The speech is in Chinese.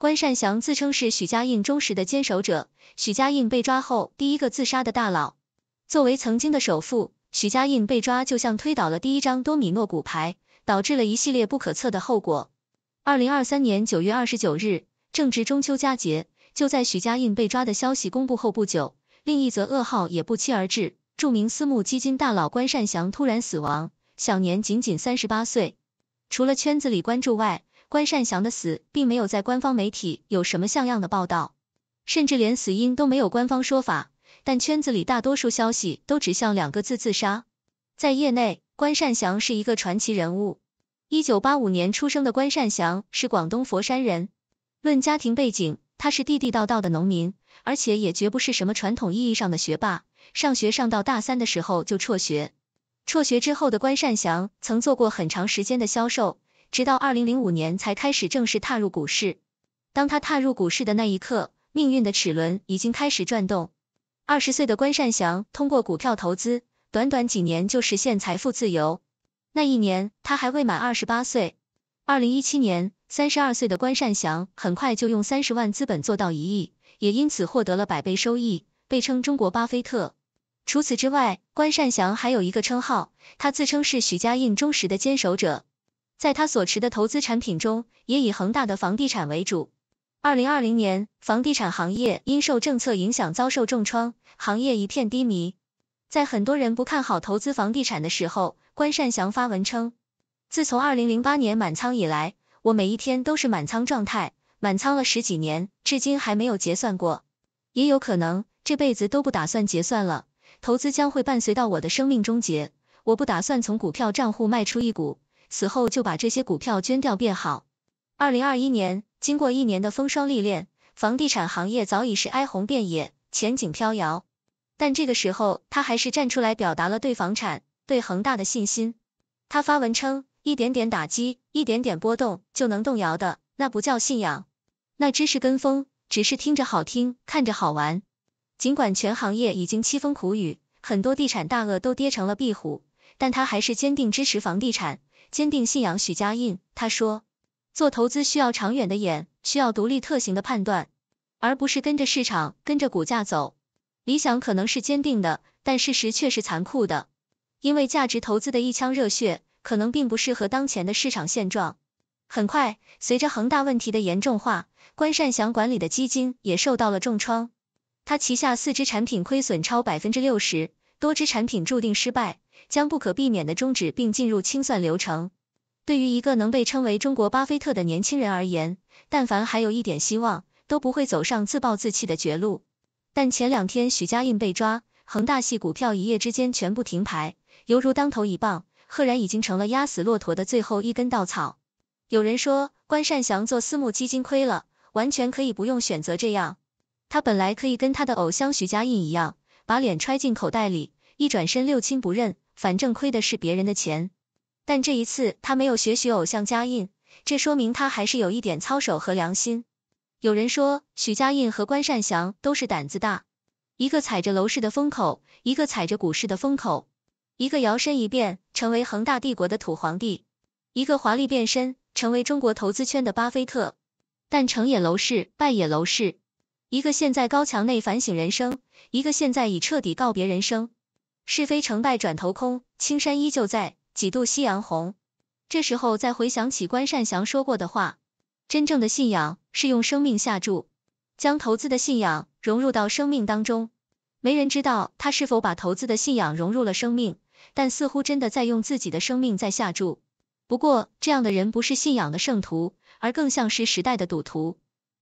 关善祥自称是许家印忠实的坚守者，许家印被抓后第一个自杀的大佬。作为曾经的首富，许家印被抓就像推倒了第一张多米诺骨牌，导致了一系列不可测的后果。二零二三年九月二十九日，正值中秋佳节，就在许家印被抓的消息公布后不久，另一则噩耗也不期而至：著名私募基金大佬关善祥突然死亡，享年仅仅三十八岁。除了圈子里关注外，关善祥的死并没有在官方媒体有什么像样的报道，甚至连死因都没有官方说法。但圈子里大多数消息都指向两个字：自杀。在业内，关善祥是一个传奇人物。一九八五年出生的关善祥是广东佛山人。论家庭背景，他是地地道道的农民，而且也绝不是什么传统意义上的学霸。上学上到大三的时候就辍学。辍学之后的关善祥曾做过很长时间的销售。直到二零零五年才开始正式踏入股市。当他踏入股市的那一刻，命运的齿轮已经开始转动。二十岁的关善祥通过股票投资，短短几年就实现财富自由。那一年他还未满二十八岁。二零一七年，三十二岁的关善祥很快就用三十万资本做到一亿，也因此获得了百倍收益，被称中国巴菲特。除此之外，关善祥还有一个称号，他自称是许家印忠实的坚守者。在他所持的投资产品中，也以恒大的房地产为主。二零二零年，房地产行业因受政策影响遭受重创，行业一片低迷。在很多人不看好投资房地产的时候，关善祥发文称：“自从二零零八年满仓以来，我每一天都是满仓状态，满仓了十几年，至今还没有结算过。也有可能这辈子都不打算结算了，投资将会伴随到我的生命终结。我不打算从股票账户卖出一股。”此后就把这些股票捐掉，便好。二零二一年，经过一年的风霜历练，房地产行业早已是哀鸿遍野，前景飘摇。但这个时候，他还是站出来表达了对房产、对恒大的信心。他发文称：“一点点打击，一点点波动就能动摇的，那不叫信仰，那只是跟风，只是听着好听，看着好玩。”尽管全行业已经凄风苦雨，很多地产大鳄都跌成了壁虎，但他还是坚定支持房地产。坚定信仰许家印，他说做投资需要长远的眼，需要独立特行的判断，而不是跟着市场、跟着股价走。理想可能是坚定的，但事实却是残酷的，因为价值投资的一腔热血可能并不适合当前的市场现状。很快，随着恒大问题的严重化，关善祥管理的基金也受到了重创，他旗下四只产品亏损超百分之六十，多只产品注定失败。将不可避免的终止并进入清算流程。对于一个能被称为中国巴菲特的年轻人而言，但凡还有一点希望，都不会走上自暴自弃的绝路。但前两天许家印被抓，恒大系股票一夜之间全部停牌，犹如当头一棒，赫然已经成了压死骆驼的最后一根稻草。有人说关善祥做私募基金亏了，完全可以不用选择这样。他本来可以跟他的偶像许家印一样，把脸揣进口袋里，一转身六亲不认。反正亏的是别人的钱，但这一次他没有学许偶像嘉印，这说明他还是有一点操守和良心。有人说，许嘉印和关善祥都是胆子大，一个踩着楼市的风口，一个踩着股市的风口，一个摇身一变成为恒大帝国的土皇帝，一个华丽变身成为中国投资圈的巴菲特。但成也楼市，败也楼市，一个现在高墙内反省人生，一个现在已彻底告别人生。是非成败转头空，青山依旧在，几度夕阳红。这时候再回想起关善祥说过的话，真正的信仰是用生命下注，将投资的信仰融入到生命当中。没人知道他是否把投资的信仰融入了生命，但似乎真的在用自己的生命在下注。不过这样的人不是信仰的圣徒，而更像是时代的赌徒。